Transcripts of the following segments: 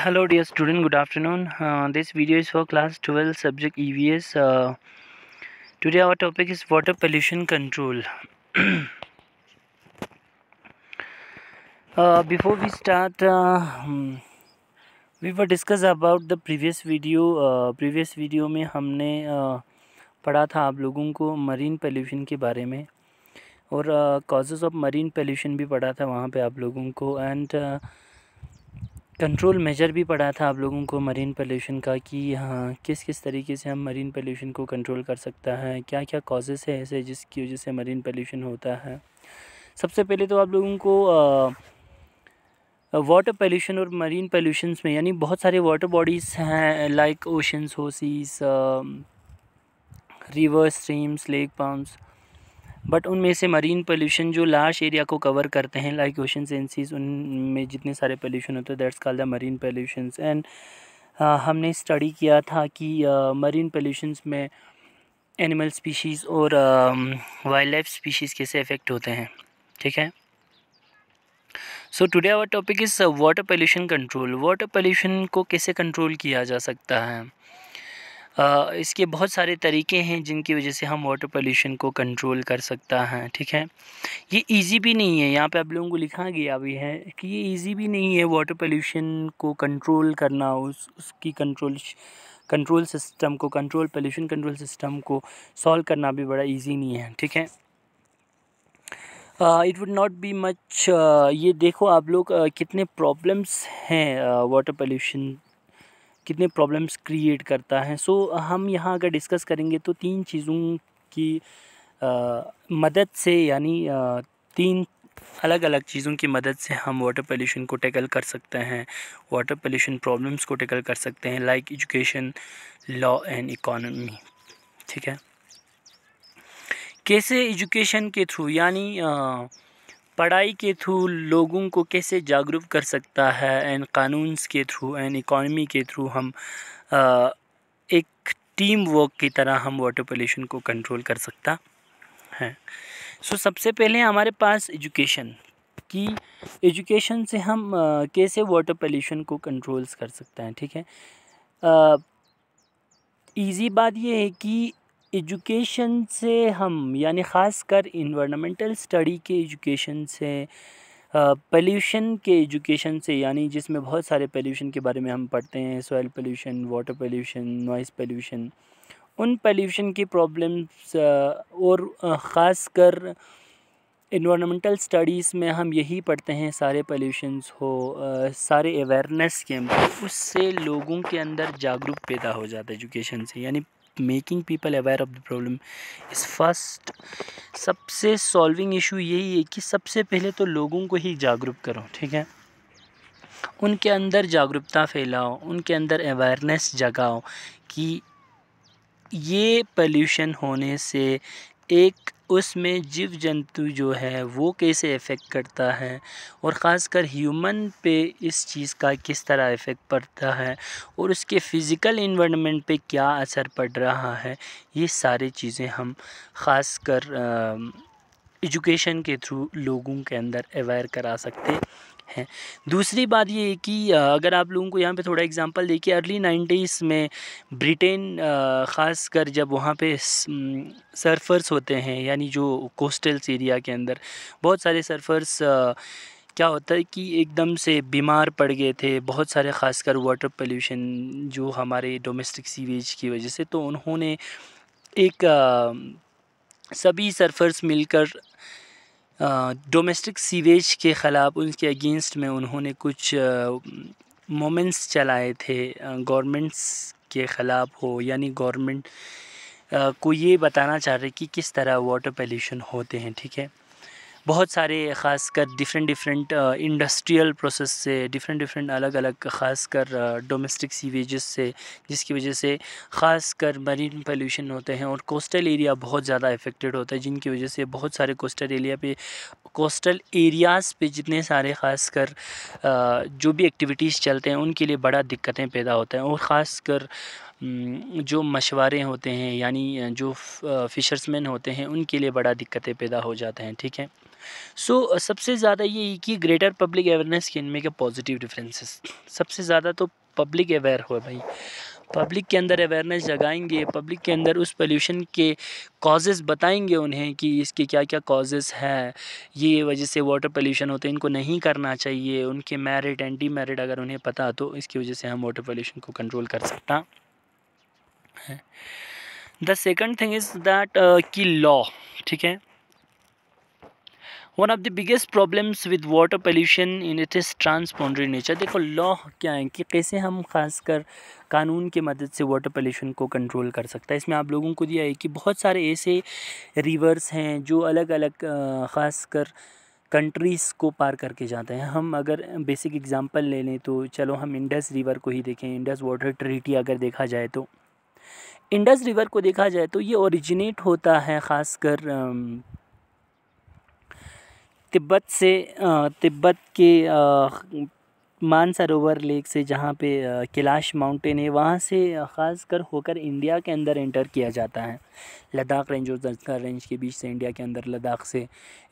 hello dear student good afternoon uh, this video is for class 12 subject EVS uh, today our topic is water pollution control uh, before we start we were discuss about the previous video previous video में हमने पढ़ा था आप लोगों को marine pollution के बारे में और causes of marine pollution भी पढ़ा था वहाँ पे आप लोगों को and uh, कंट्रोल मेजर भी पढ़ा था आप लोगों को मरीन पोल्यूशन का कि हाँ किस किस तरीके से हम मरीन पोल्यूशन को कंट्रोल कर सकता है क्या क्या कॉजेस है ऐसे जिसकी वजह से मरीन पोल्यूशन होता है सबसे पहले तो आप लोगों को वाटर पोल्यूशन और मरीन पोल्यूशन में यानी बहुत सारे वाटर बॉडीज़ हैं लाइक ओशंस होसीस river streams lake pumps but उनमें से मरीन पोल्यूशन जो लार्ज एरिया को कवर करते हैं लाइक ओशन सेंसीज उनमें जितने सारे पोल्यूशन होते हैं that's call the marine pollution and हमने स्टडी किया था कि मरीन uh, पोल्यूशंस में एनिमल स्पीशीज़ और वाइल्ड लाइफ स्पीशीज़ कैसे अफेक्ट होते हैं ठीक है so today our topic is water pollution control water pollution को कैसे कंट्रोल किया जा सकता है इसके बहुत सारे तरीके हैं जिनकी वजह से हम वाटर पोल्यूशन को कंट्रोल कर सकता हैं ठीक है ये इजी भी नहीं है यहाँ पे आप लोगों को लिखा गया भी है कि ये इजी भी नहीं है वाटर पोल्यूशन को कंट्रोल करना उस उसकी कंट्रोल कंट्रोल सिस्टम को कंट्रोल पोल्यूशन कंट्रोल सिस्टम को सॉल्व करना भी बड़ा ईजी नहीं है ठीक है it would not be much ये देखो आप लोग uh, कितने प्रॉब्लम्स हैं वाटर पोल्यूशन कितने प्रॉब्लम्स क्रिएट करता है सो so, हम यहाँ अगर डिस्कस करेंगे तो तीन चीज़ों की आ, मदद से यानी तीन अलग अलग चीज़ों की मदद से हम वाटर पोल्यूशन को टैकल कर सकते हैं वाटर पोल्यूशन प्रॉब्लम्स को टैकल कर सकते हैं like education law and economy ठीक है कैसे एजुकेशन के थ्रू यानी पढ़ाई के थ्रू लोगों को कैसे जागरूक कर सकता है एंड कानून के थ्रू एंड इकॉनमी के थ्रू हम आ, एक टीम वर्क की तरह हम वाटर पोल्यूशन को कंट्रोल कर सकता है सो so, सबसे पहले हमारे पास एजुकेशन कि एजुकेशन से हम आ, कैसे वाटर पोल्यूशन को कंट्रोल्स कर सकते हैं ठीक है ईज़ी बात यह है कि एजुकेशन से हम यानी ख़ास कर इन्वामेंटल स्टडी के एजुकेशन से पल्यूशन के एजुकेशन से यानी जिसमें बहुत सारे पल्यूशन के बारे में हम पढ़ते हैं soil pollution water pollution noise pollution उन पल्यूशन की प्रॉब्लम्स और ख़ास कर इन्वामेंटल स्टडीज़ में हम यही पढ़ते हैं सारे पल्यूशनस हो सारे अवेयरनेस के उससे लोगों के अंदर जागरूक पैदा हो जाता है एजुकेशन से यानी making people aware of the problem is first सबसे सॉल्विंग इशू यही है कि सबसे पहले तो लोगों को ही जागरूक करो ठीक है उनके अंदर जागरूकता फैलाओ उनके अंदर अवेयरनेस जगाओ कि ये पल्यूशन होने से एक उसमें जीव जंतु जो है वो कैसे इफ़ेक्ट करता है और ख़ासकर ह्यूमन पे इस चीज़ का किस तरह इफ़ेक्ट पड़ता है और उसके फ़िज़िकल इन्वामेंट पे क्या असर पड़ रहा है ये सारी चीज़ें हम ख़ासकर एजुकेशन के थ्रू लोगों के अंदर अवेयर करा सकते है दूसरी बात ये कि अगर आप लोगों को यहाँ पे थोड़ा एग्जांपल देखिए अर्ली नाइन्टीज़ में ब्रिटेन ख़ासकर जब वहाँ पे सर्फर्स होते हैं यानी जो कोस्टल्स एरिया के अंदर बहुत सारे सर्फर्स क्या होता है कि एकदम से बीमार पड़ गए थे बहुत सारे ख़ासकर वाटर पोल्यूशन जो हमारे डोमेस्टिक सीवेज की वजह से तो उन्होंने एक आ, सभी सर्फर्स मिलकर डोमेस्टिक सीवेज के ख़िलाफ़ उनके अगेंस्ट में उन्होंने कुछ मोमेंट्स चलाए थे गवर्नमेंट्स के ख़िलाफ़ हो यानी गवर्नमेंट को ये बताना चाह रहे कि किस तरह वाटर पॉल्यूशन होते हैं ठीक है बहुत सारे ख़ासकर डिफरेंट डिफरेंट इंडस्ट्रियल प्रोसेस से डिफरेंट डिफरेंट अलग अलग ख़ासकर डोमेस्टिक सीवेजेस से जिसकी वजह से ख़ासकर मरीन पोल्यूशन होते हैं और कोस्टल एरिया बहुत ज़्यादा इफ़ेक्टेड होता है जिनकी वजह से बहुत सारे कोस्टल एरिया पे कोस्टल एरियाज़ पे जितने सारे ख़ासकर uh, जो भी एक्टिविटीज़ चलते हैं उनके लिए बड़ा दिक्कतें पैदा होता हैं और ख़ासकर जो मशवरे होते हैं यानी जो फ़िशर्समैन uh, होते हैं उनके लिए बड़ा दिक्कतें पैदा हो जाते हैं ठीक है सो so, uh, सबसे ज़्यादा ये कि ग्रेटर पब्लिक अवेयरनेस के इनमें के पॉजिटिव डिफरेंसेस सबसे ज़्यादा तो पब्लिक अवेयर हो भाई पब्लिक के अंदर अवेयरनेस जगाएंगे पब्लिक के अंदर उस पोल्यूशन के कॉजेज़ बताएंगे उन्हें कि इसके क्या क्या कॉजेज़ हैं ये वजह से वाटर पोल्यूशन होते हैं इनको नहीं करना चाहिए उनके मेरिट एंटी मेरिट अगर उन्हें पता तो इसकी वजह से हम वाटर पोल्यूशन को कंट्रोल कर सकता हैं the second thing is that की लॉ ठीक है one of the biggest problems with water pollution in it is transboundary nature देखो लॉ क्या है कि कैसे हम खासकर कानून के मदद से वाटर पोल्यूशन को कंट्रोल कर सकता है इसमें आप लोगों को दिया है कि बहुत सारे ऐसे रिवर्स हैं जो अलग अलग ख़ासकर कंट्रीज़ को पार करके जाते हैं हम अगर बेसिक एग्ज़ाम्पल ले लें तो चलो हम इंडस रिवर को ही देखें इंडस वाटर ट्रीटी अगर देखा जाए तो इंडस रिवर को देखा जाए तो ये ओरिजिनेट होता है ख़ासकर तिब्बत से तिब्बत के मानसरोवर लेक से जहाँ पे कैलाश माउंटेन है वहाँ से ख़ास कर होकर इंडिया के अंदर एंटर किया जाता है लद्दाख रेंज और दस्कर रेंज के बीच से इंडिया के अंदर लद्दाख से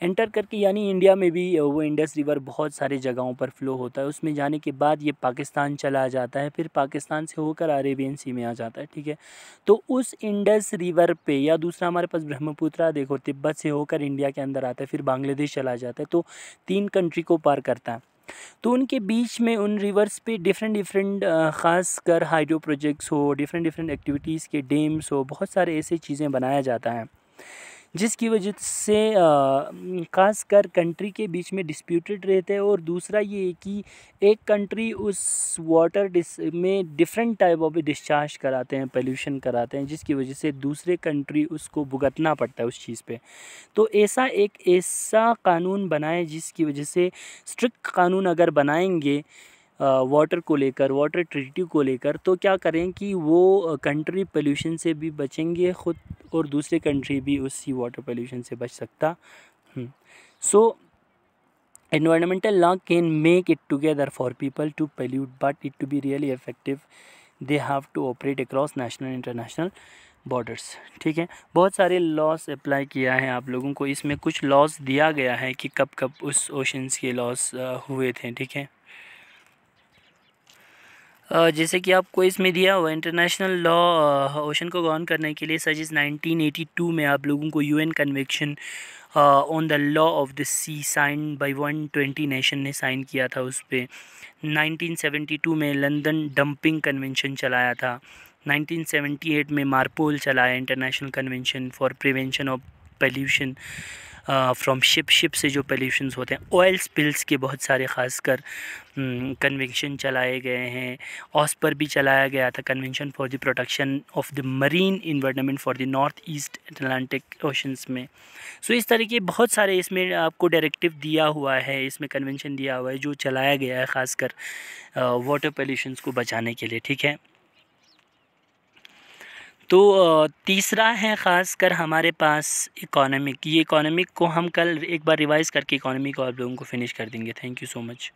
एंटर करके यानी इंडिया में भी वो इंडस रिवर बहुत सारे जगहों पर फ़्लो होता है उसमें जाने के बाद ये पाकिस्तान चला जाता है फिर पाकिस्तान से होकर अरेबियन सी में आ जाता है ठीक है तो उस इंडस रिवर पर या दूसरा हमारे पास ब्रह्मपुत्रा देखो तिब्बत से होकर इंडिया के अंदर आता है फिर बांग्लादेश चला जाता है तो तीन कंट्री को पार करता है तो उनके बीच में उन रिवर्स पे डिफरेंट डिफरेंट ख़ास कर हाइड्रो प्रोजेक्ट्स हो डिफरेंट डिफरेंट एक्टिविटीज़ के डेम्स हो बहुत सारे ऐसे चीज़ें बनाया जाता है जिसकी वजह से खासकर कंट्री के बीच में डिस्प्यूटेड रहते हैं और दूसरा ये कि एक कंट्री उस वाटर में डिफरेंट टाइप ऑफ डिस्चार्ज कराते हैं पोल्यूशन कराते हैं जिसकी वजह से दूसरे कंट्री उसको भुगतना पड़ता है उस चीज़ पे तो ऐसा एक ऐसा कानून बनाए जिसकी वजह से स्ट्रिक्ट कानून अगर बनाएंगे वाटर को लेकर वाटर ट्रीटी को लेकर तो क्या करें कि वो कंट्री पोल्यूशन से भी बचेंगे ख़ुद और दूसरे कंट्री भी उसी वाटर पोल्यूशन से बच सकता so hmm. environmental law can make it together for people to pollute but it to be really effective they have to operate across national international borders ठीक है बहुत सारे लॉस अप्लाई किया है आप लोगों को इसमें कुछ लॉस दिया गया है कि कब कब उस ओशंस के लॉस हुए थे ठीक है जैसे कि आपको इसमें दिया हुआ इंटरनेशनल लॉ ओशन को गॉन करने के लिए सजेस 1982 में आप लोगों को UN convection on the law of the C sign bye 120 nation ने साइन किया था उस पर 1972 में लंदन डंपिंग कन्वेंशन चलाया था 1978 में मारपोल चलाया international convention for prevention of pollution from ship ship से जो पोल्यूशन होते हैं ऑयल स्पिल्स के बहुत सारे खासकर कन्वेंशन हम्म, चलाए गए हैं ऑस पर भी चलाया गया था convention for the protection of the marine environment for the north east Atlantic oceans में सो so, इस तरीके बहुत सारे इसमें आपको डायरेक्टिव दिया हुआ है इसमें कन्वेंशन दिया हुआ है जो चलाया गया है ख़ासकर वाटर पल्यूशनस को बचाने के लिए ठीक है तो तीसरा है ख़ासकर हमारे पास इकोनॉमिक ये इकोनॉमिक को हम कल एक बार रिवाइज़ करके इकोनॉमिक और लोगों को फिनिश कर देंगे थैंक यू सो मच